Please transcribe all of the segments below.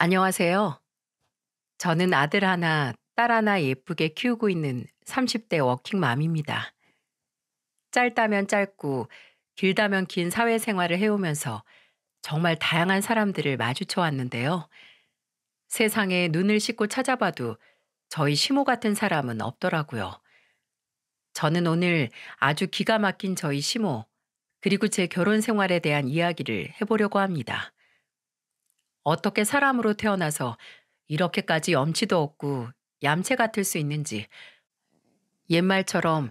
안녕하세요. 저는 아들 하나, 딸 하나 예쁘게 키우고 있는 30대 워킹맘입니다. 짧다면 짧고 길다면 긴 사회생활을 해오면서 정말 다양한 사람들을 마주쳐 왔는데요. 세상에 눈을 씻고 찾아봐도 저희 시모 같은 사람은 없더라고요. 저는 오늘 아주 기가 막힌 저희 시모, 그리고 제 결혼 생활에 대한 이야기를 해보려고 합니다. 어떻게 사람으로 태어나서 이렇게까지 염치도 없고 얌체 같을 수 있는지 옛말처럼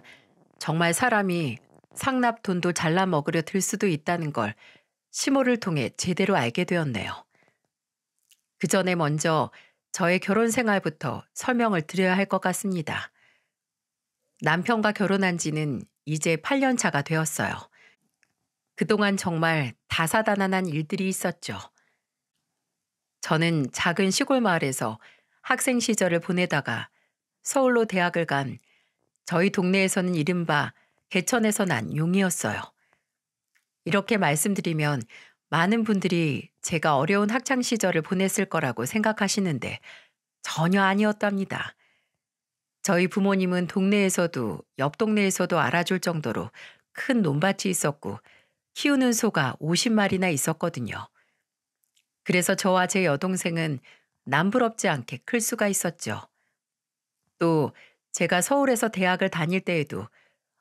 정말 사람이 상납 돈도 잘라 먹으려 들 수도 있다는 걸 시모를 통해 제대로 알게 되었네요. 그 전에 먼저 저의 결혼 생활부터 설명을 드려야 할 것 같습니다. 남편과 결혼한 지는 이제 8년 차가 되었어요. 그동안 정말 다사다난한 일들이 있었죠. 저는 작은 시골 마을에서 학생 시절을 보내다가 서울로 대학을 간 저희 동네에서는 이른바 개천에서 난 용이었어요. 이렇게 말씀드리면 많은 분들이 제가 어려운 학창 시절을 보냈을 거라고 생각하시는데 전혀 아니었답니다. 저희 부모님은 동네에서도 옆 동네에서도 알아줄 정도로 큰 논밭이 있었고 키우는 소가 50마리나 있었거든요. 그래서 저와 제 여동생은 남부럽지 않게 클 수가 있었죠. 또 제가 서울에서 대학을 다닐 때에도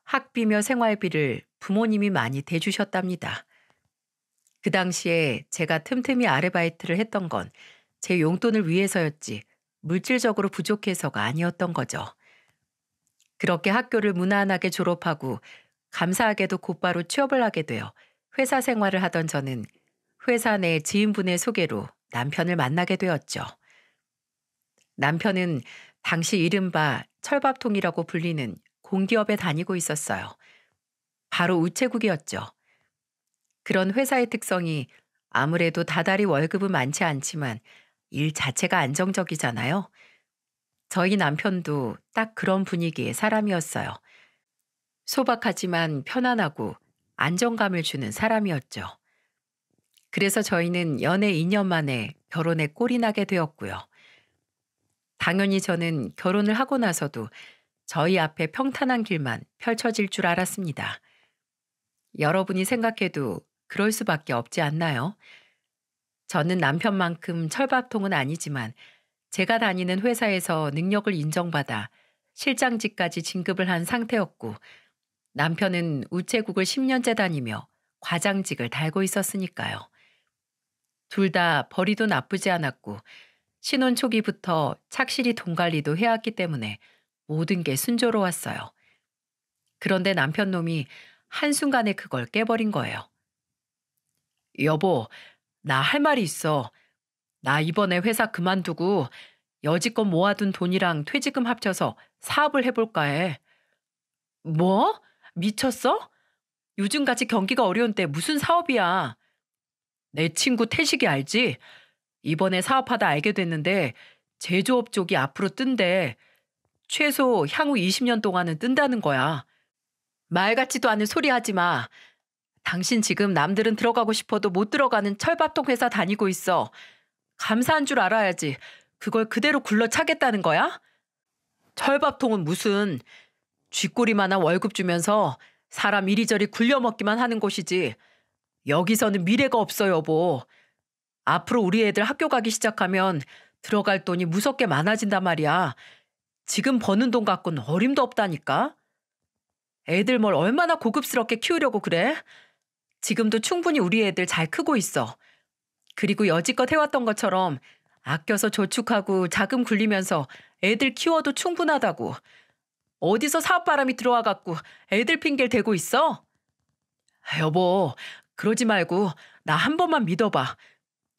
학비며 생활비를 부모님이 많이 대주셨답니다. 그 당시에 제가 틈틈이 아르바이트를 했던 건 제 용돈을 위해서였지 물질적으로 부족해서가 아니었던 거죠. 그렇게 학교를 무난하게 졸업하고 감사하게도 곧바로 취업을 하게 되어 회사 생활을 하던 저는 회사 내 지인분의 소개로 남편을 만나게 되었죠. 남편은 당시 이른바 철밥통이라고 불리는 공기업에 다니고 있었어요. 바로 우체국이었죠. 그런 회사의 특성이 아무래도 다달이 월급은 많지 않지만 일 자체가 안정적이잖아요. 저희 남편도 딱 그런 분위기의 사람이었어요. 소박하지만 편안하고 안정감을 주는 사람이었죠. 그래서 저희는 연애 2년 만에 결혼에 꼴이 나게 되었고요. 당연히 저는 결혼을 하고 나서도 저희 앞에 평탄한 길만 펼쳐질 줄 알았습니다. 여러분이 생각해도 그럴 수밖에 없지 않나요? 저는 남편만큼 철밥통은 아니지만 제가 다니는 회사에서 능력을 인정받아 실장직까지 진급을 한 상태였고 남편은 우체국을 10년째 다니며 과장직을 달고 있었으니까요. 둘다 벌이도 나쁘지 않았고 신혼 초기부터 착실히 돈 관리도 해왔기 때문에 모든 게 순조로웠어요. 그런데 남편 놈이 한순간에 그걸 깨버린 거예요. 여보, 나 할 말이 있어. 나 이번에 회사 그만두고 여지껏 모아둔 돈이랑 퇴직금 합쳐서 사업을 해볼까 해. 뭐? 미쳤어? 요즘같이 경기가 어려운데 무슨 사업이야? 내 친구 태식이 알지? 이번에 사업하다 알게 됐는데 제조업 쪽이 앞으로 뜬대. 최소 향후 20년 동안은 뜬다는 거야. 말 같지도 않은 소리 하지 마. 당신 지금 남들은 들어가고 싶어도 못 들어가는 철밥통 회사 다니고 있어. 감사한 줄 알아야지. 그걸 그대로 굴러차겠다는 거야? 철밥통은 무슨 쥐꼬리만한 월급 주면서 사람 이리저리 굴려먹기만 하는 곳이지. 여기서는 미래가 없어 요보 앞으로 우리 애들 학교 가기 시작하면 들어갈 돈이 무섭게 많아진단 말이야. 지금 버는 돈 갖고는 어림도 없다니까. 애들 뭘 얼마나 고급스럽게 키우려고 그래? 지금도 충분히 우리 애들 잘 크고 있어. 그리고 여지껏 해왔던 것처럼 아껴서 저축하고 자금 굴리면서 애들 키워도 충분하다고. 어디서 사업바람이 들어와갖고 애들 핑계를 대고 있어? 여보, 그러지 말고 나 한 번만 믿어봐.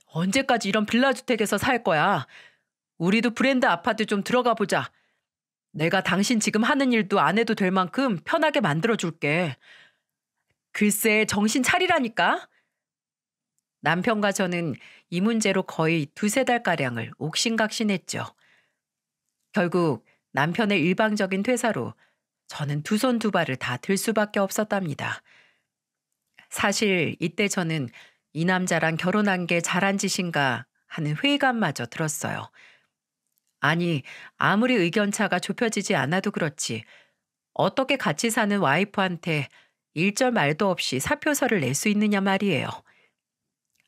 언제까지 이런 빌라주택에서 살 거야? 우리도 브랜드 아파트 좀 들어가 보자. 내가 당신 지금 하는 일도 안 해도 될 만큼 편하게 만들어줄게. 글쎄, 정신 차리라니까? 남편과 저는 이 문제로 거의 두세 달가량을 옥신각신했죠. 결국 남편의 일방적인 퇴사로 저는 두 손 두 발을 다 들 수밖에 없었답니다. 사실 이때 저는 이 남자랑 결혼한 게 잘한 짓인가 하는 회의감마저 들었어요. 아니, 아무리 의견차가 좁혀지지 않아도 그렇지. 어떻게 같이 사는 와이프한테 일절 말도 없이 사표서를 낼 수 있느냐 말이에요.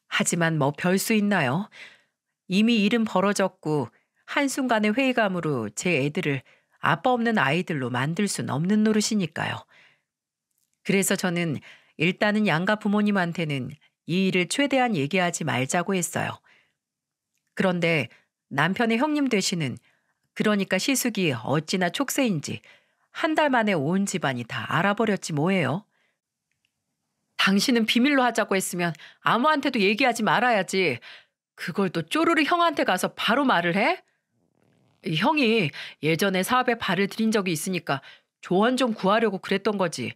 하지만 뭐 별 수 있나요? 이미 일은 벌어졌고 한순간의 회의감으로 제 애들을 아빠 없는 아이들로 만들 순 없는 노릇이니까요. 그래서 저는 일단은 양가 부모님한테는 이 일을 최대한 얘기하지 말자고 했어요. 그런데 남편의 형님 되시는 그러니까 시숙이 어찌나 촉세인지 한 달 만에 온 집안이 다 알아버렸지 뭐예요. 당신은 비밀로 하자고 했으면 아무한테도 얘기하지 말아야지. 그걸 또 쪼르르 형한테 가서 바로 말을 해? 형이 예전에 사업에 발을 들인 적이 있으니까 조언 좀 구하려고 그랬던 거지.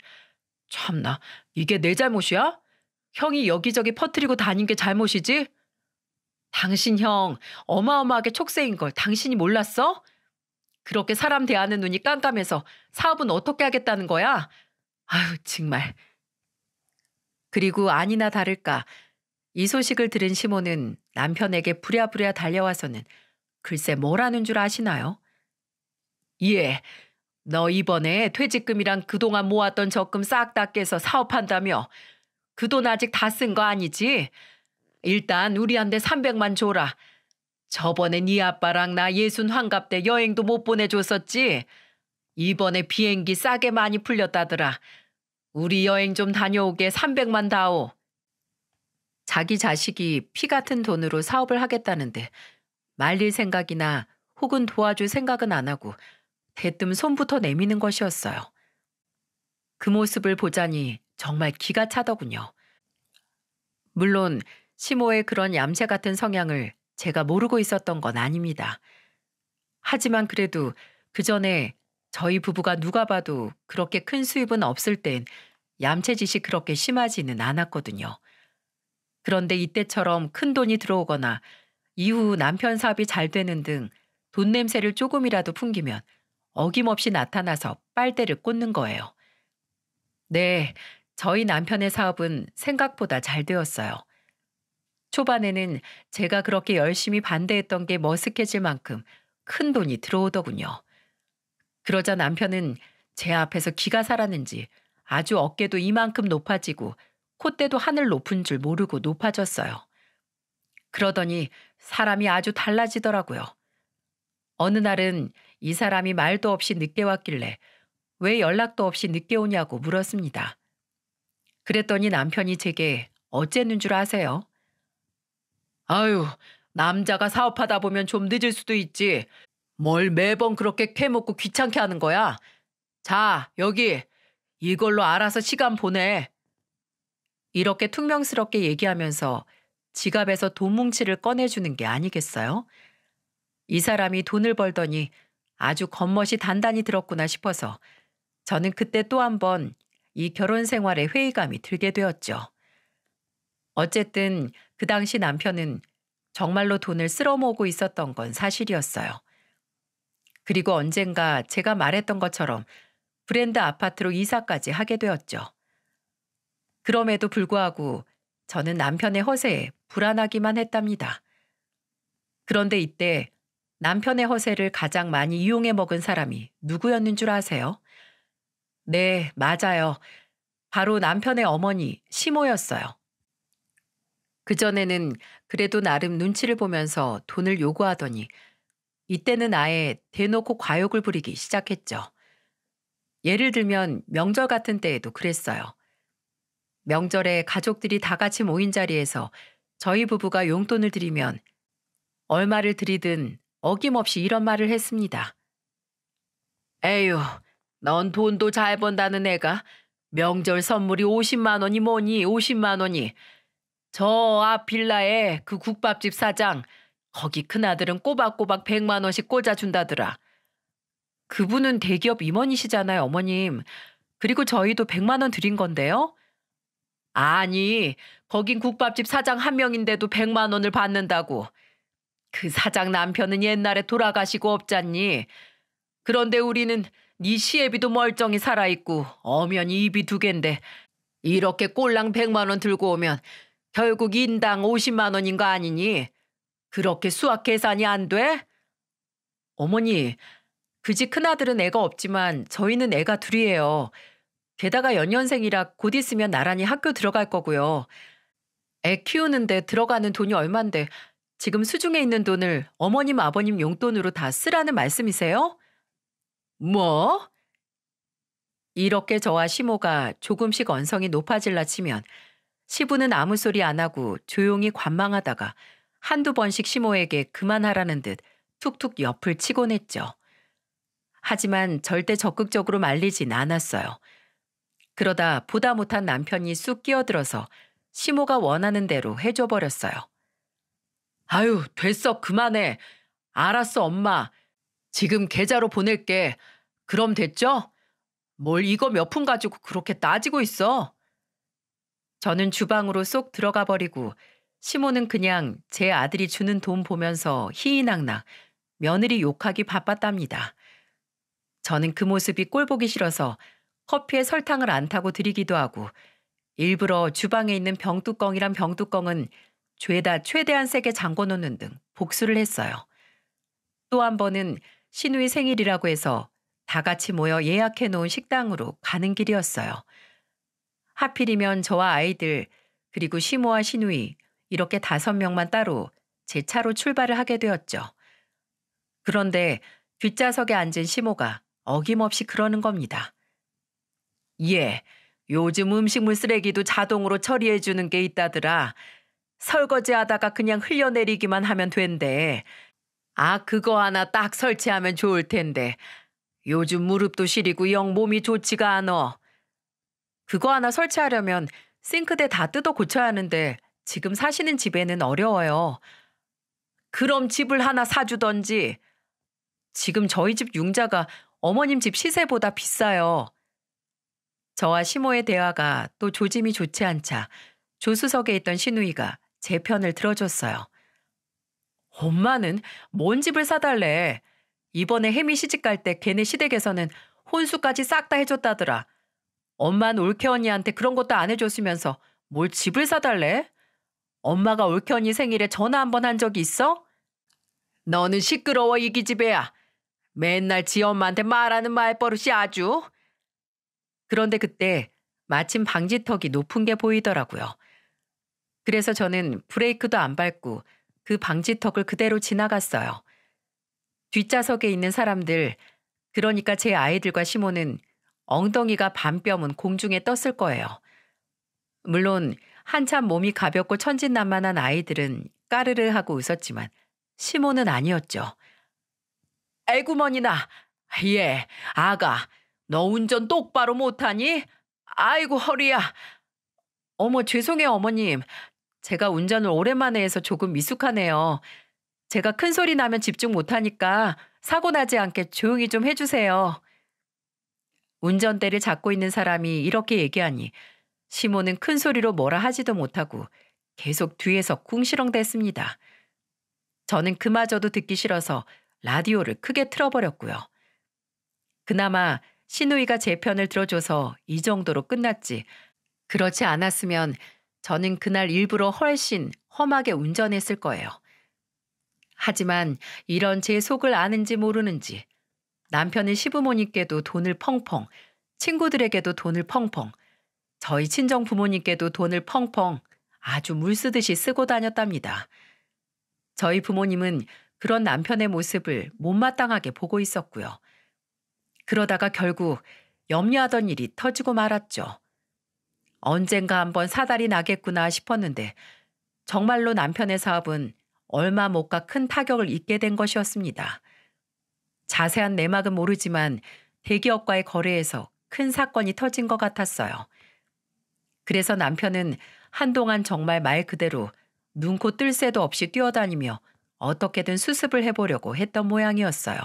참나, 이게 내 잘못이야? 형이 여기저기 퍼뜨리고 다닌 게 잘못이지? 당신 형 어마어마하게 촉세인 걸 당신이 몰랐어? 그렇게 사람 대하는 눈이 깜깜해서 사업은 어떻게 하겠다는 거야? 아휴 정말. 그리고 아니나 다를까 이 소식을 들은 시모는 남편에게 부랴부랴 달려와서는 글쎄 뭐라는 줄 아시나요? 예, 너 이번에 퇴직금이랑 그동안 모았던 적금 싹 다 깨서 사업한다며. 그 돈 아직 다 쓴 거 아니지? 일단 우리한테 300만 줘라. 저번에 네 아빠랑 나 예순 환갑 때 여행도 못 보내줬었지? 이번에 비행기 싸게 많이 풀렸다더라. 우리 여행 좀 다녀오게 300만 다오. 자기 자식이 피 같은 돈으로 사업을 하겠다는데 말릴 생각이나 혹은 도와줄 생각은 안 하고 대뜸 손부터 내미는 것이었어요. 그 모습을 보자니 정말 기가 차더군요. 물론 시모의 그런 얌체 같은 성향을 제가 모르고 있었던 건 아닙니다. 하지만 그래도 그 전에 저희 부부가 누가 봐도 그렇게 큰 수입은 없을 땐 얌체짓이 그렇게 심하지는 않았거든요. 그런데 이때처럼 큰 돈이 들어오거나 이후 남편 사업이 잘 되는 등 돈 냄새를 조금이라도 풍기면 어김없이 나타나서 빨대를 꽂는 거예요. 네, 저희 남편의 사업은 생각보다 잘 되었어요. 초반에는 제가 그렇게 열심히 반대했던 게 머쓱해질 만큼 큰 돈이 들어오더군요. 그러자 남편은 제 앞에서 기가 살았는지 아주 어깨도 이만큼 높아지고 콧대도 하늘 높은 줄 모르고 높아졌어요. 그러더니 사람이 아주 달라지더라고요. 어느 날은 이 사람이 말도 없이 늦게 왔길래 왜 연락도 없이 늦게 오냐고 물었습니다. 그랬더니 남편이 제게 어째는 줄 아세요? 아유, 남자가 사업하다 보면 좀 늦을 수도 있지. 뭘 매번 그렇게 캐먹고 귀찮게 하는 거야? 자, 여기. 이걸로 알아서 시간 보내. 이렇게 퉁명스럽게 얘기하면서 지갑에서 돈 뭉치를 꺼내주는 게 아니겠어요? 이 사람이 돈을 벌더니 아주 겉멋이 단단히 들었구나 싶어서 저는 그때 또 한 번 이 결혼 생활에 회의감이 들게 되었죠. 어쨌든 그 당시 남편은 정말로 돈을 쓸어모으고 있었던 건 사실이었어요. 그리고 언젠가 제가 말했던 것처럼 브랜드 아파트로 이사까지 하게 되었죠. 그럼에도 불구하고 저는 남편의 허세에 불안하기만 했답니다. 그런데 이때 남편의 허세를 가장 많이 이용해 먹은 사람이 누구였는 줄 아세요? 네, 맞아요. 바로 남편의 어머니, 심호였어요 그전에는 그래도 나름 눈치를 보면서 돈을 요구하더니 이때는 아예 대놓고 과욕을 부리기 시작했죠. 예를 들면 명절 같은 때에도 그랬어요. 명절에 가족들이 다 같이 모인 자리에서 저희 부부가 용돈을 드리면 얼마를 드리든 어김없이 이런 말을 했습니다. 에휴, 넌 돈도 잘 번다는 애가 명절 선물이 50만 원이 뭐니 50만 원이 저 앞 빌라에 그 국밥집 사장 거기 큰아들은 꼬박꼬박 100만 원씩 꽂아준다더라. 그분은 대기업 임원이시잖아요 어머님. 그리고 저희도 100만 원 드린 건데요. 아니 거긴 국밥집 사장 한 명인데도 100만 원을 받는다고. 그 사장 남편은 옛날에 돌아가시고 없잖니. 그런데 우리는 네 시애비도 멀쩡히 살아있고 엄연히 입이 두 갠데 이렇게 꼴랑 백만 원 들고 오면 결국 인당 오십만 원인 거 아니니? 그렇게 수학 계산이 안 돼? 어머니, 그 집 큰아들은 애가 없지만 저희는 애가 둘이에요. 게다가 연년생이라 곧 있으면 나란히 학교 들어갈 거고요. 애 키우는데 들어가는 돈이 얼만데 지금 수중에 있는 돈을 어머님 아버님 용돈으로 다 쓰라는 말씀이세요? 뭐? 이렇게 저와 시모가 조금씩 언성이 높아질라 치면 시부는 아무 소리 안 하고 조용히 관망하다가 한두 번씩 시모에게 그만하라는 듯 툭툭 옆을 치곤 했죠. 하지만 절대 적극적으로 말리진 않았어요. 그러다 보다 못한 남편이 쑥 끼어들어서 시모가 원하는 대로 해줘버렸어요. 아유, 됐어. 그만해. 알았어, 엄마. 지금 계좌로 보낼게. 그럼 됐죠? 뭘 이거 몇 푼 가지고 그렇게 따지고 있어? 저는 주방으로 쏙 들어가 버리고 시모는 그냥 제 아들이 주는 돈 보면서 희희낙낙 며느리 욕하기 바빴답니다. 저는 그 모습이 꼴보기 싫어서 커피에 설탕을 안 타고 드리기도 하고 일부러 주방에 있는 병뚜껑이란 병뚜껑은 죄다 최대한 세게 잠궈놓는 등 복수를 했어요. 또 한 번은 신우의 생일이라고 해서 다 같이 모여 예약해 놓은 식당으로 가는 길이었어요. 하필이면 저와 아이들 그리고 시모와 신우이 이렇게 다섯 명만 따로 제 차로 출발을 하게 되었죠. 그런데 뒷좌석에 앉은 시모가 어김없이 그러는 겁니다. 예, 요즘 음식물 쓰레기도 자동으로 처리해주는 게 있다더라. 설거지하다가 그냥 흘려내리기만 하면 된대. 아, 그거 하나 딱 설치하면 좋을 텐데. 요즘 무릎도 시리고 영 몸이 좋지가 않어. 그거 하나 설치하려면 싱크대 다 뜯어 고쳐야 하는데 지금 사시는 집에는 어려워요. 그럼 집을 하나 사주던지. 지금 저희 집 융자가 어머님 집 시세보다 비싸요. 저와 시모의 대화가 또 조짐이 좋지 않자 조수석에 있던 신우이가 제 편을 들어줬어요. 엄마는 뭔 집을 사달래. 이번에 혜미 시집 갈 때 걔네 시댁에서는 혼수까지 싹 다 해줬다더라. 엄마는 올케 언니한테 그런 것도 안 해줬으면서 뭘 집을 사달래? 엄마가 올케 언니 생일에 전화 한 번 한 적이 있어? 너는 시끄러워 이 기집애야. 맨날 지 엄마한테 말하는 말버릇이 아주. 그런데 그때 마침 방지턱이 높은 게 보이더라고요. 그래서 저는 브레이크도 안 밟고 그 방지턱을 그대로 지나갔어요. 뒷좌석에 있는 사람들, 그러니까 제 아이들과 시모는 엉덩이가 반뼘은 공중에 떴을 거예요. 물론 한참 몸이 가볍고 천진난만한 아이들은 까르르 하고 웃었지만 시모는 아니었죠. 에구머니나 예, 아가, 너 운전 똑바로 못하니? 아이고 허리야. 어머 죄송해요 어머님. 제가 운전을 오랜만에 해서 조금 미숙하네요. 제가 큰 소리 나면 집중 못하니까 사고 나지 않게 조용히 좀 해주세요. 운전대를 잡고 있는 사람이 이렇게 얘기하니 시모는 큰 소리로 뭐라 하지도 못하고 계속 뒤에서 쿵시렁댔습니다. 저는 그마저도 듣기 싫어서 라디오를 크게 틀어버렸고요. 그나마 신우이가 제 편을 들어줘서 이 정도로 끝났지. 그렇지 않았으면 저는 그날 일부러 훨씬 험하게 운전했을 거예요. 하지만 이런 제 속을 아는지 모르는지 남편은 시부모님께도 돈을 펑펑, 친구들에게도 돈을 펑펑, 저희 친정 부모님께도 돈을 펑펑 아주 물 쓰듯이 쓰고 다녔답니다. 저희 부모님은 그런 남편의 모습을 못마땅하게 보고 있었고요. 그러다가 결국 염려하던 일이 터지고 말았죠. 언젠가 한번 사달이 나겠구나 싶었는데 정말로 남편의 사업은 얼마 못 가 큰 타격을 입게 된 것이었습니다. 자세한 내막은 모르지만 대기업과의 거래에서 큰 사건이 터진 것 같았어요. 그래서 남편은 한동안 정말 말 그대로 눈코 뜰 새도 없이 뛰어다니며 어떻게든 수습을 해보려고 했던 모양이었어요.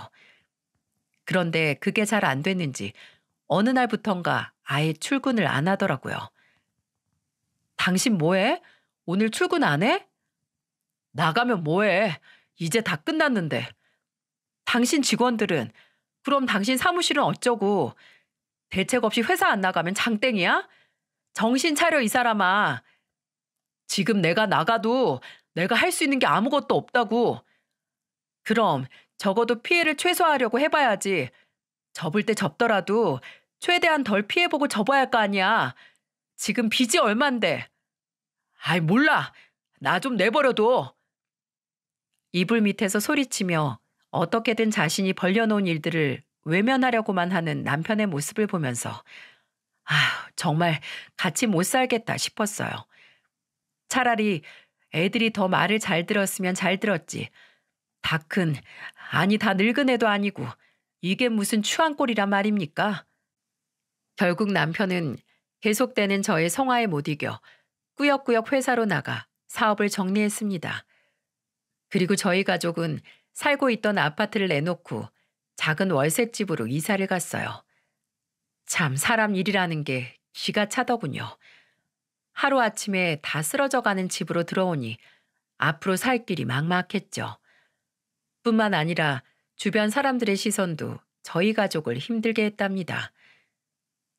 그런데 그게 잘 안 됐는지 어느 날부턴가 아예 출근을 안 하더라고요. 당신 뭐해? 오늘 출근 안 해? 나가면 뭐해? 이제 다 끝났는데. 당신 직원들은 그럼 당신 사무실은 어쩌고 대책 없이 회사 안 나가면 장땡이야? 정신 차려 이 사람아. 지금 내가 나가도 내가 할 수 있는 게 아무것도 없다고. 그럼 적어도 피해를 최소화하려고 해봐야지. 접을 때 접더라도 최대한 덜 피해보고 접어야 할 거 아니야. 지금 빚이 얼만데. 아이, 몰라. 나 좀 내버려둬. 이불 밑에서 소리치며 어떻게든 자신이 벌려놓은 일들을 외면하려고만 하는 남편의 모습을 보면서 아, 정말 같이 못 살겠다 싶었어요. 차라리 애들이 더 말을 잘 들었으면 잘 들었지. 다 큰, 아니 다 늙은 애도 아니고 이게 무슨 추한꼴이란 말입니까? 결국 남편은 계속되는 저의 성화에 못 이겨 꾸역꾸역 회사로 나가 사업을 정리했습니다. 그리고 저희 가족은 살고 있던 아파트를 내놓고 작은 월세집으로 이사를 갔어요. 참 사람 일이라는 게 기가 차더군요. 하루아침에 다 쓰러져가는 집으로 들어오니 앞으로 살 길이 막막했죠. 뿐만 아니라 주변 사람들의 시선도 저희 가족을 힘들게 했답니다.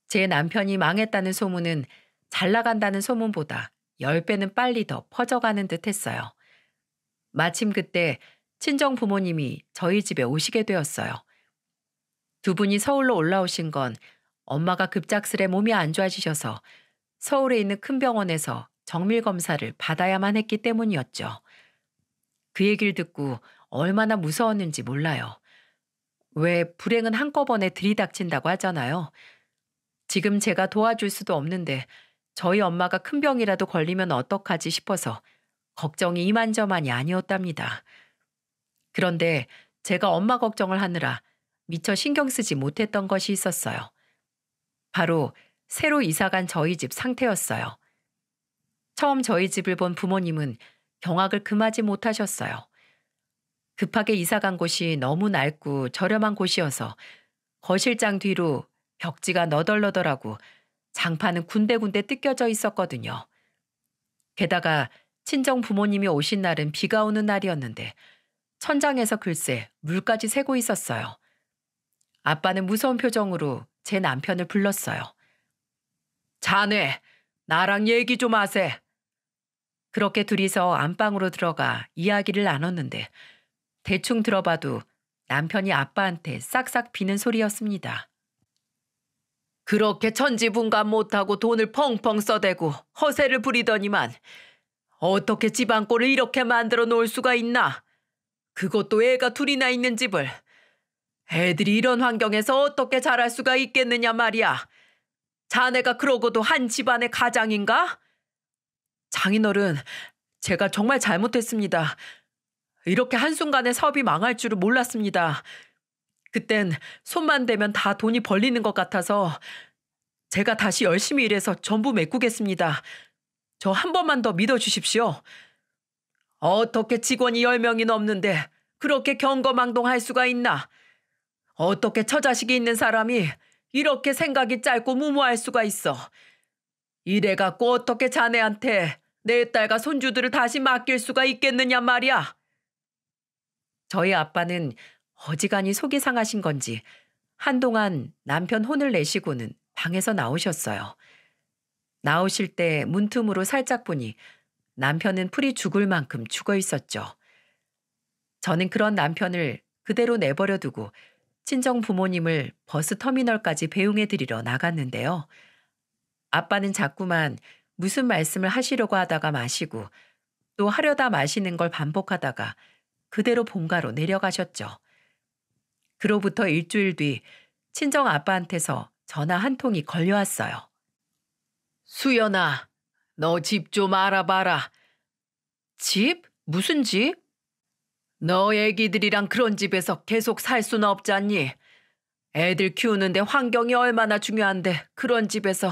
제 남편이 망했다는 소문은 잘 나간다는 소문보다 10배는 빨리 더 퍼져가는 듯 했어요. 마침 그때 친정 부모님이 저희 집에 오시게 되었어요. 두 분이 서울로 올라오신 건 엄마가 급작스레 몸이 안 좋아지셔서 서울에 있는 큰 병원에서 정밀 검사를 받아야만 했기 때문이었죠. 그 얘기를 듣고 얼마나 무서웠는지 몰라요. 왜 불행은 한꺼번에 들이닥친다고 하잖아요. 지금 제가 도와줄 수도 없는데 저희 엄마가 큰 병이라도 걸리면 어떡하지 싶어서 걱정이 이만저만이 아니었답니다. 그런데 제가 엄마 걱정을 하느라 미처 신경 쓰지 못했던 것이 있었어요. 바로 새로 이사간 저희 집 상태였어요. 처음 저희 집을 본 부모님은 경악을 금하지 못하셨어요. 급하게 이사간 곳이 너무 낡고 저렴한 곳이어서 거실장 뒤로 벽지가 너덜너덜하고 장판은 군데군데 뜯겨져 있었거든요. 게다가 친정 부모님이 오신 날은 비가 오는 날이었는데 천장에서 글쎄 물까지 새고 있었어요. 아빠는 무서운 표정으로 제 남편을 불렀어요. 자네, 나랑 얘기 좀 하세. 그렇게 둘이서 안방으로 들어가 이야기를 나눴는데 대충 들어봐도 남편이 아빠한테 싹싹 비는 소리였습니다. 그렇게 천지분간 못하고 돈을 펑펑 써대고 허세를 부리더니만 어떻게 집안꼴을 이렇게 만들어 놓을 수가 있나? 그것도 애가 둘이나 있는 집을. 애들이 이런 환경에서 어떻게 자랄 수가 있겠느냐 말이야. 자네가 그러고도 한 집안의 가장인가? 장인어른, 제가 정말 잘못했습니다. 이렇게 한순간에 사업이 망할 줄은 몰랐습니다. 그땐 손만 대면 다 돈이 벌리는 것 같아서 제가 다시 열심히 일해서 전부 메꾸겠습니다. 저 한 번만 더 믿어주십시오. 어떻게 직원이 10명이 넘는데 그렇게 경거망동할 수가 있나? 어떻게 처자식이 있는 사람이 이렇게 생각이 짧고 무모할 수가 있어? 이래갖고 어떻게 자네한테 내 딸과 손주들을 다시 맡길 수가 있겠느냐 말이야. 저희 아빠는 어지간히 속이 상하신 건지 한동안 남편 혼을 내시고는 방에서 나오셨어요. 나오실 때 문틈으로 살짝 보니 남편은 풀이 죽을 만큼 죽어 있었죠. 저는 그런 남편을 그대로 내버려 두고 친정 부모님을 버스 터미널까지 배웅해 드리러 나갔는데요. 아빠는 자꾸만 무슨 말씀을 하시려고 하다가 마시고 또 하려다 마시는 걸 반복하다가 그대로 본가로 내려가셨죠. 그로부터 일주일 뒤 친정 아빠한테서 전화 한 통이 걸려왔어요. 수연아, 너 집 좀 알아봐라. 집? 무슨 집? 너 애기들이랑 그런 집에서 계속 살 수는 없잖니. 애들 키우는데 환경이 얼마나 중요한데 그런 집에서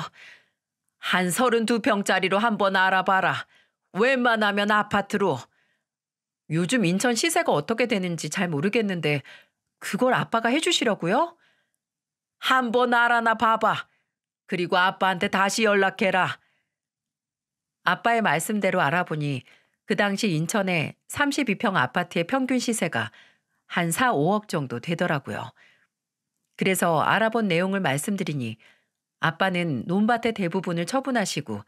한 서른두 평짜리로 한번 알아봐라. 웬만하면 아파트로. 요즘 인천 시세가 어떻게 되는지 잘 모르겠는데 그걸 아빠가 해주시려고요? 한번 알아나 봐봐. 그리고 아빠한테 다시 연락해라. 아빠의 말씀대로 알아보니 그 당시 인천에 32평 아파트의 평균 시세가 한 4, 5억 정도 되더라고요. 그래서 알아본 내용을 말씀드리니 아빠는 논밭의 대부분을 처분하시고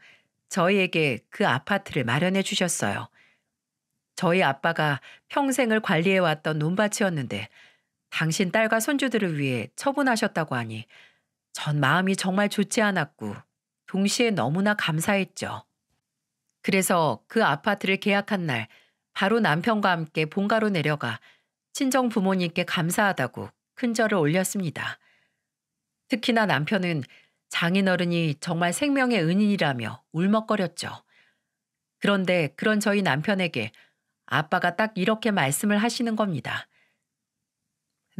저희에게 그 아파트를 마련해 주셨어요. 저희 아빠가 평생을 관리해왔던 논밭이었는데 당신 딸과 손주들을 위해 처분하셨다고 하니 전 마음이 정말 좋지 않았고 동시에 너무나 감사했죠. 그래서 그 아파트를 계약한 날 바로 남편과 함께 본가로 내려가 친정 부모님께 감사하다고 큰 절을 올렸습니다. 특히나 남편은 장인어른이 정말 생명의 은인이라며 울먹거렸죠. 그런데 그런 저희 남편에게 아빠가 딱 이렇게 말씀을 하시는 겁니다.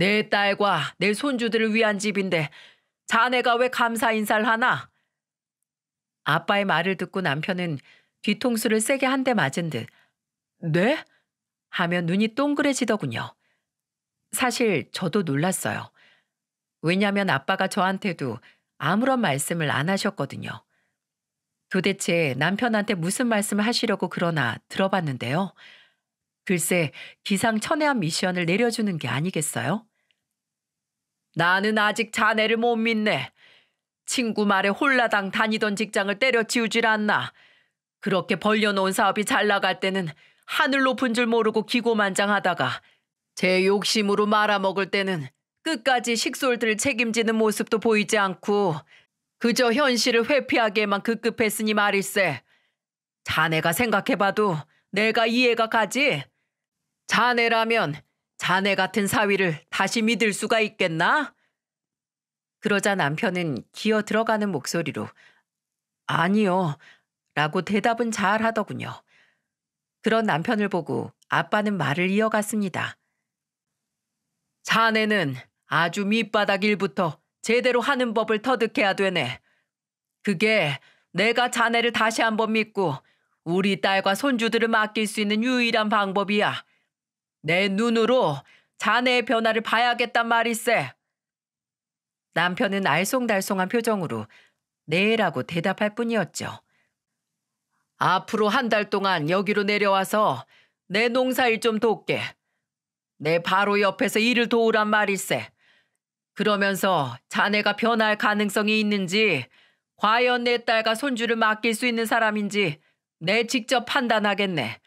내 딸과 내 손주들을 위한 집인데 자네가 왜 감사 인사를 하나? 아빠의 말을 듣고 남편은 뒤통수를 세게 한 대 맞은 듯 네? 하며 눈이 동그래지더군요. 사실 저도 놀랐어요. 왜냐면 아빠가 저한테도 아무런 말씀을 안 하셨거든요. 도대체 남편한테 무슨 말씀을 하시려고 그러나 들어봤는데요. 글쎄 기상천외한 미션을 내려주는 게 아니겠어요? 나는 아직 자네를 못 믿네. 친구 말에 홀라당 다니던 직장을 때려치우질 않나. 그렇게 벌려놓은 사업이 잘 나갈 때는 하늘 높은 줄 모르고 기고만장하다가 제 욕심으로 말아먹을 때는 끝까지 식솔들을 책임지는 모습도 보이지 않고 그저 현실을 회피하기에만 급급했으니 말일세. 자네가 생각해봐도 내가 이해가 가지? 자네라면 자네 같은 사위를 다시 믿을 수가 있겠나? 그러자 남편은 기어 들어가는 목소리로 아니요 라고 대답은 잘 하더군요. 그런 남편을 보고 아빠는 말을 이어갔습니다. 자네는 아주 밑바닥 일부터 제대로 하는 법을 터득해야 되네. 그게 내가 자네를 다시 한번 믿고 우리 딸과 손주들을 맡길 수 있는 유일한 방법이야. 내 눈으로 자네의 변화를 봐야겠단 말이세. 남편은 알쏭달쏭한 표정으로 네라고 대답할 뿐이었죠. 앞으로 한 달 동안 여기로 내려와서 내 농사 일좀 돕게. 내 바로 옆에서 일을 도우란 말이세. 그러면서 자네가 변할 가능성이 있는지, 과연 내 딸과 손주를 맡길 수 있는 사람인지 내 직접 판단하겠네.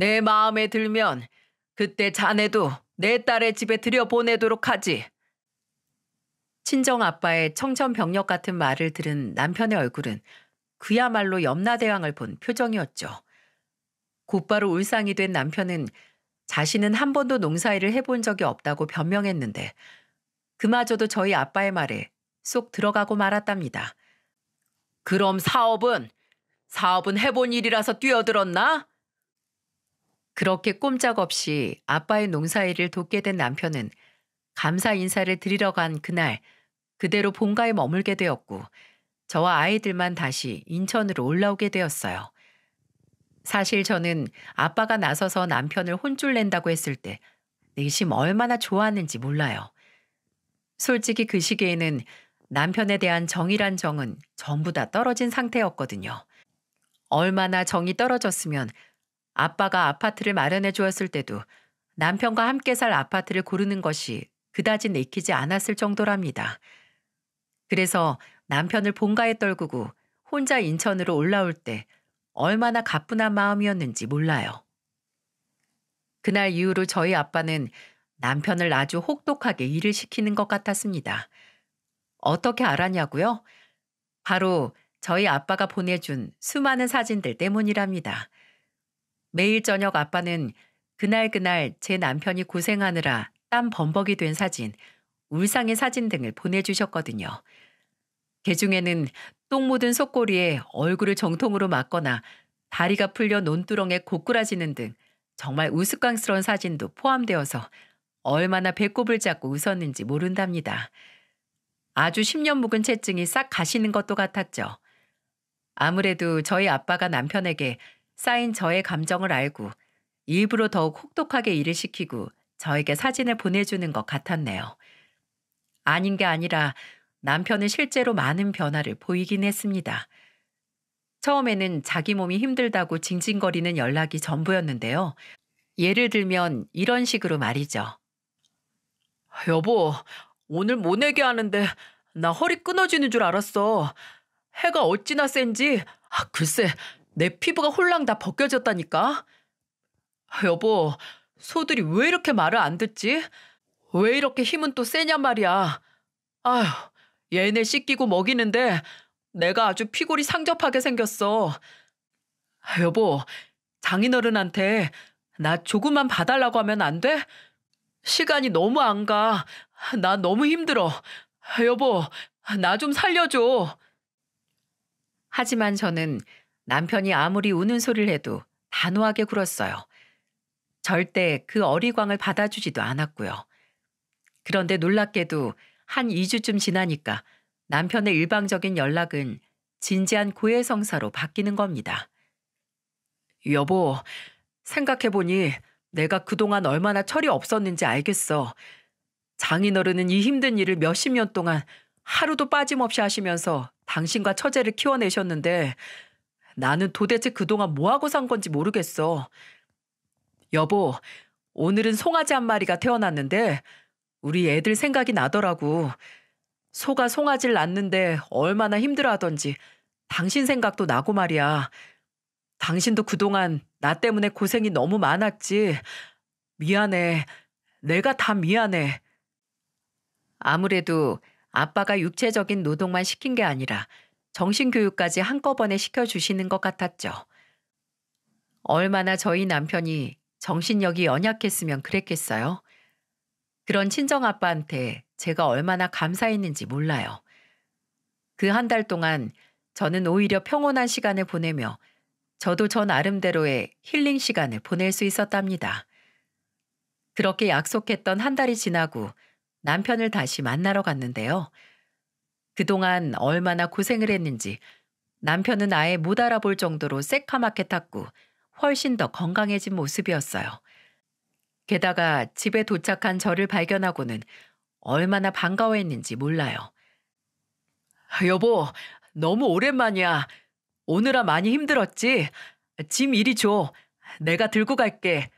내 마음에 들면 그때 자네도 내 딸의 집에 들여보내도록 하지. 친정 아빠의 청천벽력 같은 말을 들은 남편의 얼굴은 그야말로 염라대왕을 본 표정이었죠. 곧바로 울상이 된 남편은 자신은 한 번도 농사일을 해본 적이 없다고 변명했는데 그마저도 저희 아빠의 말에 쏙 들어가고 말았답니다. 그럼 사업은 사업은 해본 일이라서 뛰어들었나? 그렇게 꼼짝없이 아빠의 농사일을 돕게 된 남편은 감사 인사를 드리러 간 그날 그대로 본가에 머물게 되었고 저와 아이들만 다시 인천으로 올라오게 되었어요. 사실 저는 아빠가 나서서 남편을 혼쭐 낸다고 했을 때 내심 얼마나 좋아하는지 몰라요. 솔직히 그 시기에는 남편에 대한 정이란 정은 전부 다 떨어진 상태였거든요. 얼마나 정이 떨어졌으면 아빠가 아파트를 마련해 주었을 때도 남편과 함께 살 아파트를 고르는 것이 그다지 내키지 않았을 정도랍니다. 그래서 남편을 본가에 떨구고 혼자 인천으로 올라올 때 얼마나 가뿐한 마음이었는지 몰라요. 그날 이후로 저희 아빠는 남편을 아주 혹독하게 일을 시키는 것 같았습니다. 어떻게 알았냐고요? 바로 저희 아빠가 보내준 수많은 사진들 때문이랍니다. 매일 저녁 아빠는 그날그날 제 남편이 고생하느라 땀 범벅이 된 사진, 울상의 사진 등을 보내주셨거든요. 개 그 중에는 똥 묻은 속꼬리에 얼굴을 정통으로 맞거나 다리가 풀려 논두렁에 고꾸라지는 등 정말 우스꽝스러운 사진도 포함되어서 얼마나 배꼽을 잡고 웃었는지 모른답니다. 아주 10년 묵은 채증이 싹 가시는 것도 같았죠. 아무래도 저희 아빠가 남편에게 쌓인 저의 감정을 알고 일부러 더욱 혹독하게 일을 시키고 저에게 사진을 보내주는 것 같았네요. 아닌 게 아니라 남편은 실제로 많은 변화를 보이긴 했습니다. 처음에는 자기 몸이 힘들다고 징징거리는 연락이 전부였는데요. 예를 들면 이런 식으로 말이죠. 여보, 오늘 못 내게 하는데 나 허리 끊어지는 줄 알았어. 해가 어찌나 센지 아, 글쎄 내 피부가 홀랑 다 벗겨졌다니까. 여보, 소들이 왜 이렇게 말을 안 듣지? 왜 이렇게 힘은 또 세냐 말이야. 아휴, 얘네 씻기고 먹이는데 내가 아주 피골이 상접하게 생겼어. 여보, 장인어른한테 나 조금만 봐달라고 하면 안 돼? 시간이 너무 안 가. 나 너무 힘들어. 여보, 나 좀 살려줘. 하지만 저는 남편이 아무리 우는 소리를 해도 단호하게 굴었어요. 절대 그 어리광을 받아주지도 않았고요. 그런데 놀랍게도 한 2주쯤 지나니까 남편의 일방적인 연락은 진지한 고해성사로 바뀌는 겁니다. 여보, 생각해보니 내가 그동안 얼마나 철이 없었는지 알겠어. 장인어른은 이 힘든 일을 몇십 년 동안 하루도 빠짐없이 하시면서 당신과 처제를 키워내셨는데 나는 도대체 그동안 뭐하고 산 건지 모르겠어. 여보, 오늘은 송아지 한 마리가 태어났는데 우리 애들 생각이 나더라고. 소가 송아지를 낳는데 얼마나 힘들어하던지 당신 생각도 나고 말이야. 당신도 그동안 나 때문에 고생이 너무 많았지. 미안해. 내가 다 미안해. 아무래도 아빠가 육체적인 노동만 시킨 게 아니라 정신교육까지 한꺼번에 시켜주시는 것 같았죠. 얼마나 저희 남편이 정신력이 연약했으면 그랬겠어요. 그런 친정아빠한테 제가 얼마나 감사했는지 몰라요. 그 한 달 동안 저는 오히려 평온한 시간을 보내며 저도 저 나름대로의 힐링 시간을 보낼 수 있었답니다. 그렇게 약속했던 한 달이 지나고 남편을 다시 만나러 갔는데요. 그동안 얼마나 고생을 했는지 남편은 아예 못 알아볼 정도로 새카맣게 탔고 훨씬 더 건강해진 모습이었어요. 게다가 집에 도착한 저를 발견하고는 얼마나 반가워했는지 몰라요. 여보, 너무 오랜만이야. 오느라 많이 힘들었지? 짐 이리 줘. 내가 들고 갈게.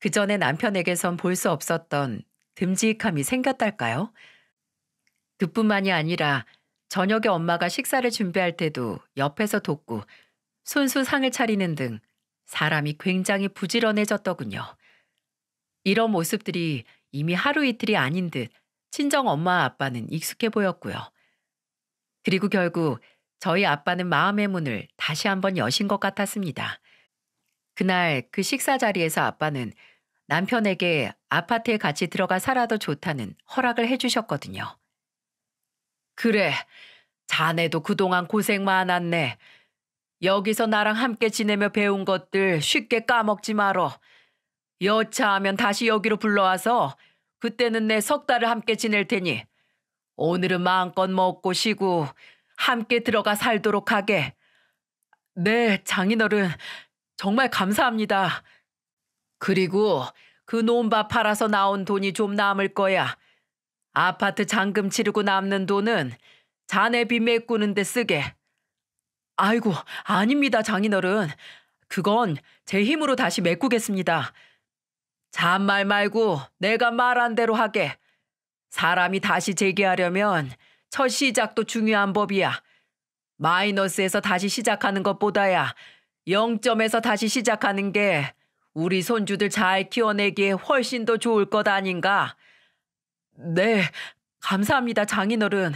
그 전에 남편에게선 볼 수 없었던 듬직함이 생겼달까요? 그뿐만이 아니라 저녁에 엄마가 식사를 준비할 때도 옆에서 돕고 손수 상을 차리는 등 사람이 굉장히 부지런해졌더군요. 이런 모습들이 이미 하루 이틀이 아닌 듯 친정 엄마 아빠는 익숙해 보였고요. 그리고 결국 저희 아빠는 마음의 문을 다시 한번 여신 것 같았습니다. 그날 그 식사 자리에서 아빠는 남편에게 아파트에 같이 들어가 살아도 좋다는 허락을 해주셨거든요. 그래. 자네도 그동안 고생 많았네. 여기서 나랑 함께 지내며 배운 것들 쉽게 까먹지 마라. 여차하면 다시 여기로 불러와서 그때는 내 석 달을 함께 지낼 테니 오늘은 마음껏 먹고 쉬고 함께 들어가 살도록 하게. 네, 장인어른 정말 감사합니다. 그리고 그 논밭 팔아서 나온 돈이 좀 남을 거야. 아파트 잔금 치르고 남는 돈은 자네 빚매 꾸는데 쓰게. 아이고, 아닙니다, 장인어른. 그건 제 힘으로 다시 메꾸겠습니다. 잔말 말고 내가 말한 대로 하게. 사람이 다시 재개하려면 첫 시작도 중요한 법이야. 마이너스에서 다시 시작하는 것보다야 0점에서 다시 시작하는 게 우리 손주들 잘 키워내기에 훨씬 더 좋을 것 아닌가. 네, 감사합니다, 장인어른.